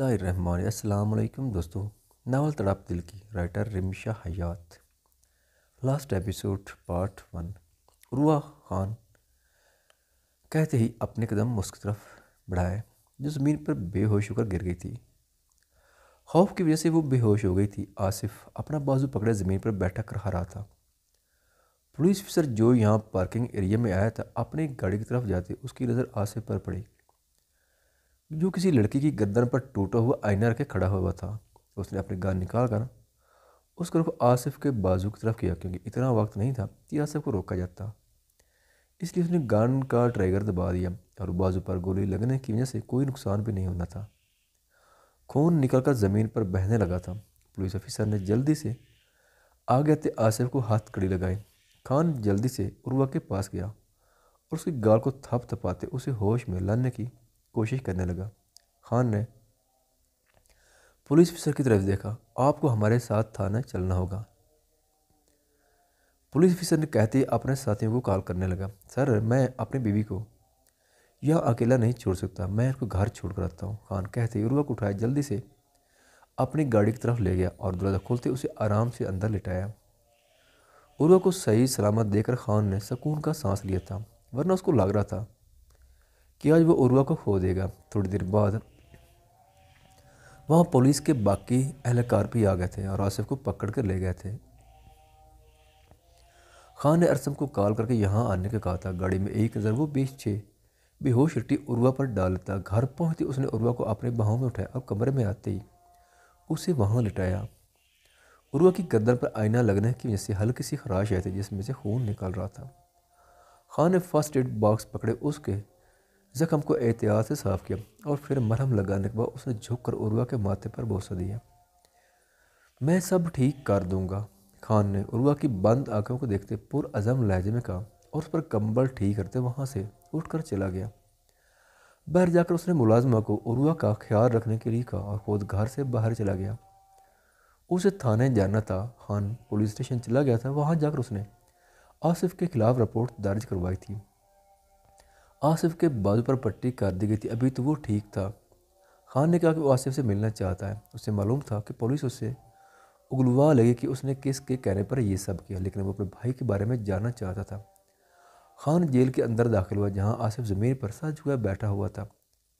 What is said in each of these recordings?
अस्सलाम दोस्तों नावल तड़ाप दिल की writer Rimsha Hayat last episode part one Rua Khan कहते ही अपने कदम उसकी तरफ बढ़ाए जो ज़मीन पर बेहोश होकर गिर गई थी खौफ की वजह से वो बेहोश हो गई थी आसिफ अपना बाजू पकड़े ज़मीन पर बैठा कर रहा था पुलिस अफसर जो यहाँ पार्किंग एरिया में आया था अपनी गाड़ी की तरफ जाते उसकी नज़र आसिफ पर पड़ी जो किसी लड़की की गर्दन पर टूटा हुआ आईना रखे खड़ा हुआ था उसने अपने गान निकाल कर उसका रुख आसिफ के बाजू की तरफ किया क्योंकि इतना वक्त नहीं था कि आसिफ को रोका जाता इसलिए उसने गान का ट्राइगर दबा दिया और बाजू पर गोली लगने की वजह से कोई नुकसान भी नहीं होना था खून निकलकर ज़मीन पर बहने लगा था पुलिस ऑफिसर ने जल्दी से आगे आते आसिफ को हाथ कड़ी लगाई खान जल्दी से उर्वा के पास गया और उसकी गाल को थप थपाते उसे होश में लाने की कोशिश करने लगा खान ने पुलिस अफिसर की तरफ देखा आपको हमारे साथ थाना चलना होगा पुलिस अफसर ने कहते अपने साथियों को कॉल करने लगा सर मैं अपनी बीवी को यह अकेला नहीं छोड़ सकता मैं उसको घर छोड़ कर आता हूँ खान कहते ही को उठाया जल्दी से अपनी गाड़ी की तरफ ले गया और दरवाज़ा खोलते उसे आराम से अंदर लिटाया उर्वक को सही सलामत देकर खान ने सुकून का सांस लिया था वरना उसको लग रहा था कि आज वो उर्वा को खो देगा थोड़ी देर बाद वहाँ पुलिस के बाकी एहलकार भी आ गए थे और आसिफ को पकड़ कर ले गए थे खान ने अरसम को कॉल करके यहाँ आने को कहा था गाड़ी में एक हज़ार वो बेच छे बेहोश रिट्टी उर्वा पर डालता घर पहुँचती उसने उर्वा को अपने बाहों में उठाया और कमरे में आते ही उसे वहाँ लिटाया उर्वा की गर्दन पर आईना लगने की वजह से हल्की सी खराश आई थी जिसमें से खून निकल रहा था खान ने फर्स्ट एड बॉक्स पकड़े उसके ज़ख्म को एहतियात से साफ़ किया और फिर मरहम लगाने के बाद उसने झुक कर उर्वा के माथे पर भोसा दिया मैं सब ठीक कर दूंगा खान ने उर्वा की बंद आंखों को देखते पुरज़म लहजे में कहा और उस पर कंबल ठीक करते वहाँ से उठकर चला गया बाहर जाकर उसने मुलाजमा को उर्वा का ख्याल रखने के लिए कहा और खुद घर से बाहर चला गया उसे थाने जाना था खान पुलिस स्टेशन चला गया था वहाँ जाकर उसने आसिफ के खिलाफ रिपोर्ट दर्ज करवाई थी आसिफ के बाजू पर पट्टी कर दी गई थी अभी तो वो ठीक था खान ने कहा कि वो आसिफ से मिलना चाहता है उसे मालूम था कि पुलिस उसे उगलवा लगी कि उसने किस के कहने पर यह सब किया लेकिन वो अपने भाई के बारे में जानना चाहता था खान जेल के अंदर दाखिल हुआ जहाँ आसिफ ज़मीन पर सज हुआ बैठा हुआ था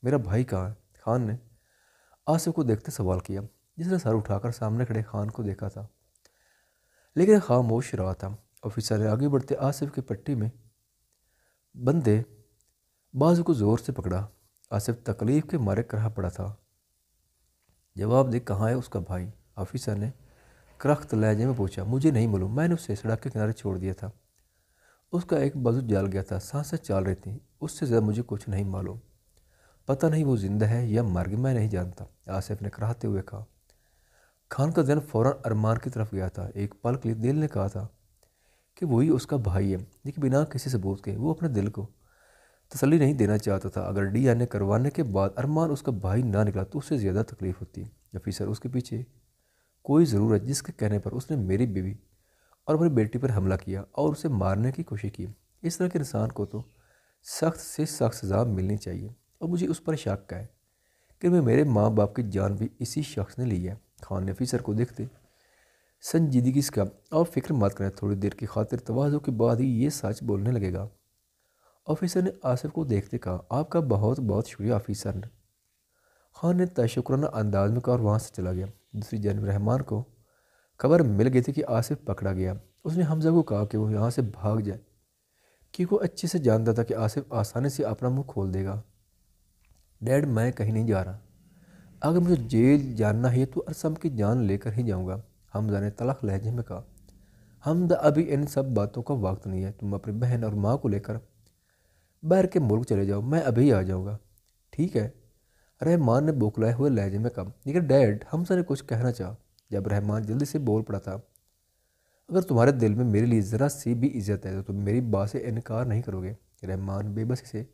मेरा भाई कहाँ है खान ने आसिफ को देखते सवाल किया जिसने सर उठाकर सामने खड़े खान को देखा था लेकिन खामोश रहा था ऑफिसर ने आगे बढ़ते आसिफ की पट्टी में बंदे बाजू को ज़ोर से पकड़ा आसिफ तकलीफ़ के मारे करहा पड़ा था जवाब दे कहाँ है उसका भाई ऑफिसर ने करख्त लहजे में पूछा मुझे नहीं मालूम मैंने उसे सड़क के किनारे छोड़ दिया था उसका एक बाजू जल गया था सांसें चाल रही थी उससे ज़्यादा मुझे कुछ नहीं मालूम पता नहीं वो जिंदा है या मर गया मैं नहीं जानता आसिफ ने कराहते हुए कहा खान का दिन फ़ौर अरमान की तरफ गया था एक पल के लिए दिल ने कहा था कि वही उसका भाई है लेकिन बिना किसी सबूत के वो अपने दिल को तसली नहीं देना चाहता था अगर डी एन ए करवाने के बाद अरमान उसका भाई ना निकला तो उससे ज़्यादा तकलीफ़ होती सर उसके पीछे कोई ज़रूरत जिसके कहने पर उसने मेरी बीवी और मेरी बेटी पर हमला किया और उसे मारने की कोशिश की इस तरह के इंसान को तो सख्त से सख्त सज़ा मिलनी चाहिए और मुझे उस पर शक है कि मैं मेरे माँ बाप की जान भी इसी शख्स ने ली है खान नफी सर को देखते संजीदगी इसका और फिक्र मत करें थोड़ी देर की खातिर तोज़ों के बाद ही ये सच बोलने लगेगा ऑफिसर ने आसिफ को देखते कहा आपका बहुत बहुत शुक्रिया ऑफिसर ने खान ने तशुक्राना अंदाज में कहा और वहाँ से चला गया दूसरी जानब रहमान को खबर मिल गई थी कि आसिफ पकड़ा गया उसने हमजा को कहा कि वो यहाँ से भाग जाए क्योंकि वो अच्छे से जानता था कि आसिफ आसानी से अपना मुंह खोल देगा डैड मैं कहीं नहीं जा रहा अगर मुझे जेल जानना है तो अरसम की जान लेकर ही जाऊँगा हमजा ने तलख लहजे में कहा हमदा अभी इन सब बातों का वक्त नहीं है तुम अपनी बहन और माँ को लेकर बहर के मुल्क चले जाओ मैं अभी आ जाऊँगा ठीक है रहमान ने बोखलाए हुए लहजे में कहा लेकिन डैड हमसा ने कुछ कहना चाह जब रहमान जल्दी से बोल पड़ा था अगर तुम्हारे दिल में मेरे लिए ज़रा सी भी इज्जत है तो तुम मेरी बात से इनकार नहीं करोगे रहमान बेबसी से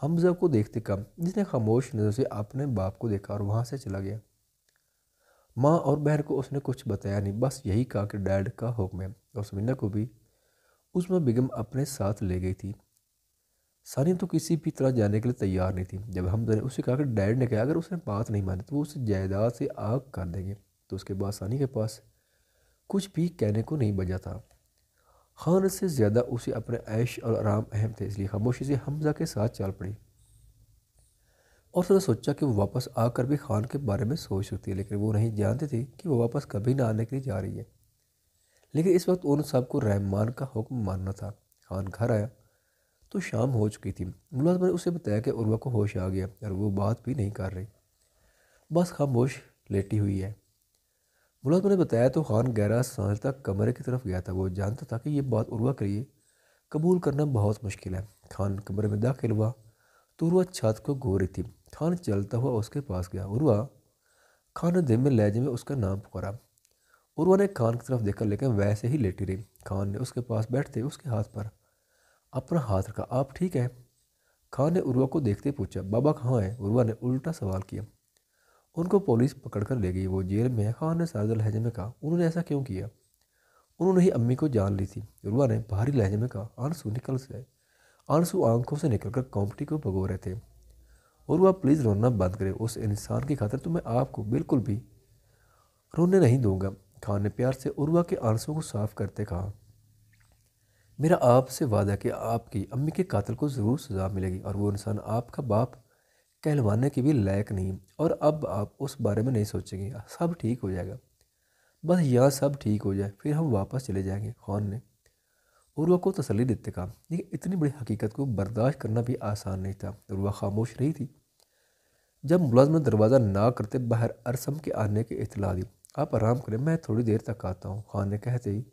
हमजा को देखते कम जिसने खामोश नज़र से अपने बाप को देखा और वहाँ से चला गया माँ और बहन को उसने कुछ बताया नहीं बस यही कहा कि डैड का हुक्म है और समीना को भी उसमें बेगम अपने साथ ले गई थी सानिया तो किसी भी तरह जाने के लिए तैयार नहीं थी जब हमजा ने उसे कहा कि डैड ने कहा अगर उसने बात नहीं मानी तो वो उस जायदाद से आग कर देंगे तो उसके बाद सानी के पास कुछ भी कहने को नहीं बजा था खान से ज़्यादा उसे अपने ऐश और आराम अहम थे इसलिए खामोशी से हमजा के साथ चल पड़ी और उसने सोचा कि वो वापस आकर भी खान के बारे में सोच सकती है लेकिन वो नहीं जानते थे कि वो वापस कभी ना आने के लिए जा रही है लेकिन इस वक्त उन सबको रहमान का हुक्म मानना था खान घर आया तो शाम हो चुकी थी मुलाजम ने उसे बताया कि उर्वा को होश आ गया और वो बात भी नहीं कर रही बस खामोश लेटी हुई है मुलाजम ने बताया तो खान गहरा सांझ तक कमरे की तरफ गया था वो जानता था कि ये बात उर्वा के लिए कबूल करना बहुत मुश्किल है खान कमरे में दाखिल हुआ तो उर्वा छत को घो रही थी खान चलता हुआ उसके पास गया उर्वा खान ने में लहजे में उसका नाम पुकारा उर्वा ने खान की तरफ देखा लेकिन वैसे ही लेटी रही खान ने उसके पास बैठते उसके हाथ पर अपना हाथ रखा आप ठीक है खान ने उर्वा को देखते पूछा बाबा कहाँ है उर्वा ने उल्टा सवाल किया उनको पुलिस पकड़कर ले गई वो जेल में खान ने सादा लहजे में कहा उन्होंने ऐसा क्यों किया उन्होंने ही अम्मी को जान ली थी उर्वा ने भारी लहजे में कहा आंसू निकल से आंसू आंखों से निकलकर कॉम्पटी को भगो रहे थे और वह प्लीज़ रोना बंद करे उस इंसान की खातर तो मैं आपको बिल्कुल भी रोने नहीं दूंगा खान ने प्यार से उर्वा के आंसू को साफ करते कहा मेरा आपसे वादा कि आपकी अम्मी के कातिल को ज़रूर सज़ा मिलेगी और वो इंसान आपका बाप कहलवाने के भी लायक नहीं और अब आप उस बारे में नहीं सोचेंगे सब ठीक हो जाएगा बस यहाँ सब ठीक हो जाए फिर हम वापस चले जाएंगे खान ने उर्वा को तसली देते कहा लेकिन इतनी बड़ी हकीकत को बर्दाश्त करना भी आसान नहीं था उर्वा खामोश रही थी जब मुलाजम ने दरवाज़ा ना करते बाहर अरसम के आने की इतला दी आप आराम करें मैं थोड़ी देर तक आता हूँ खान ने कहते ही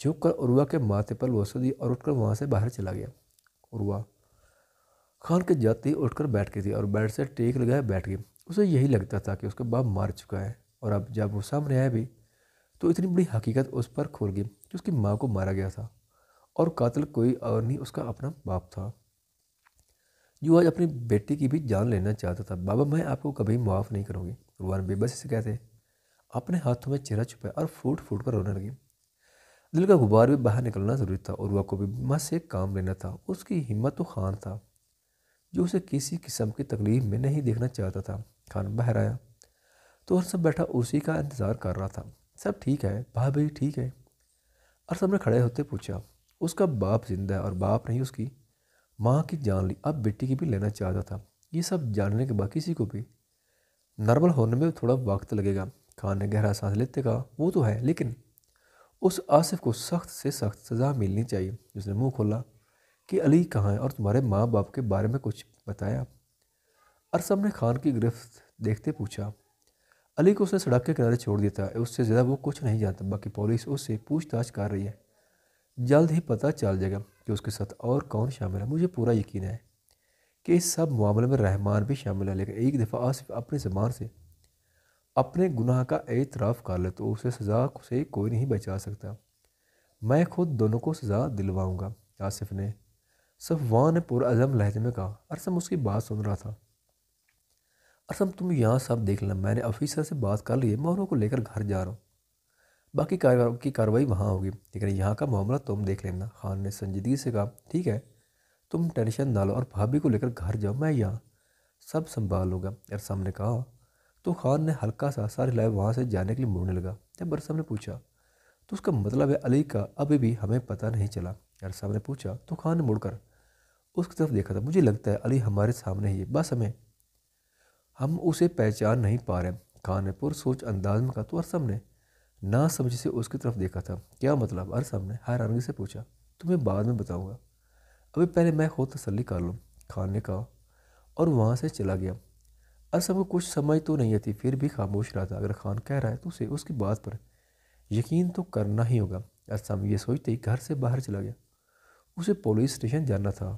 झुक कर उर्वा के माथे पर लोसो दी और उठकर वहाँ से बाहर चला गया उर्वा खान के जाते ही उठकर बैठ गई थी और बेड से टेक लगाए बैठ गई उसे यही लगता था कि उसका बाप मार चुका है और अब जब वो सामने आया भी तो इतनी बड़ी हकीकत उस पर खोल गई कि उसकी माँ को मारा गया था और कातिल कोई और नहीं उसका अपना बाप था जो आज अपनी बेटी की भी जान लेना चाहता था बाबा मैं आपको कभी माफ़ नहीं करूँगी रुआन बेबस से कहते अपने हाथों में चेहरा छुपाया और फूट फूट कर रोने लगी दिल का गुबार भी बाहर निकलना ज़रूरी था और वह को भी हिम्मत से काम लेना था उसकी हिम्मत तो खान था जो उसे किसी किस्म की तकलीफ में नहीं देखना चाहता था खान बाहर आया तो अरसब बैठा उसी का इंतज़ार कर रहा था सब ठीक है भाभी ठीक है अरसब ने खड़े होते पूछा उसका बाप जिंदा है और बाप नहीं उसकी माँ की जान ली अब बेटी की भी लेना चाहता था ये सब जानने के बाद किसी को भी नॉर्मल होने में थोड़ा वक्त लगेगा खान ने गहरा सांस लेते कहा वो तो है लेकिन उस आसिफ को सख्त से सख्त सज़ा मिलनी चाहिए उसने मुंह खोला कि अली कहाँ है और तुम्हारे माँ बाप के बारे में कुछ बताया अरसम ने खान की गिरफ्त देखते पूछा अली को उसने सड़क के किनारे छोड़ दिया था उससे ज़्यादा वो कुछ नहीं जानता बाकी पुलिस उससे पूछताछ कर रही है जल्द ही पता चल जाएगा कि उसके साथ और कौन शामिल है मुझे पूरा यकीन है कि इस सब मामले में रहमान भी शामिल है लेकिन एक दफ़ा आसिफ अपनी ज़बान से अपने गुनाह का एतराफ़ कर ले तो उसे सज़ा से कोई नहीं बचा सकता मैं खुद दोनों को सज़ा दिलवाऊंगा आसिफ ने सफवान ने पुरज़म लहजे में कहा अरसम उसकी बात सुन रहा था असम तुम यहाँ सब देख लेना मैंने ऑफिसर से बात कर ली है मैं उनको लेकर घर जा रहा हूँ बाकी कार, की कार्रवाई वहाँ होगी लेकिन यहाँ का मामला तुम देख लेना खान ने संजीदगी से कहा ठीक है तुम टेंशन ना लो और भाभी को लेकर घर जाओ मैं यहाँ सब संभाल लूँगा अरसम ने कहा तो खान ने हल्का सा सारे हिलाए वहाँ से जाने के लिए मुड़ने लगा जब अरसम ने पूछा तो उसका मतलब है अली का अभी भी हमें पता नहीं चला साहब ने पूछा तो खान ने मुड़कर उसकी तरफ देखा था मुझे लगता है अली हमारे सामने ही है बस हमें हम उसे पहचान नहीं पा रहे खान ने पुर सोच अंदाज में कहा तो अरसम ने ना समझ से उसकी तरफ देखा था क्या मतलब अरसम ने हैरानगी से पूछा तुम्हें बाद में बताऊँगा अभी पहले मैं खुद तसली कर लूँ खान ने कहा और वहाँ से चला गया असम को कुछ समझ तो नहीं आती फिर भी खामोश रहा था अगर खान कह रहा है तो उसे उसकी बात पर यकीन तो करना ही होगा असम ये सोचते ही घर से बाहर चला गया उसे पुलिस स्टेशन जाना था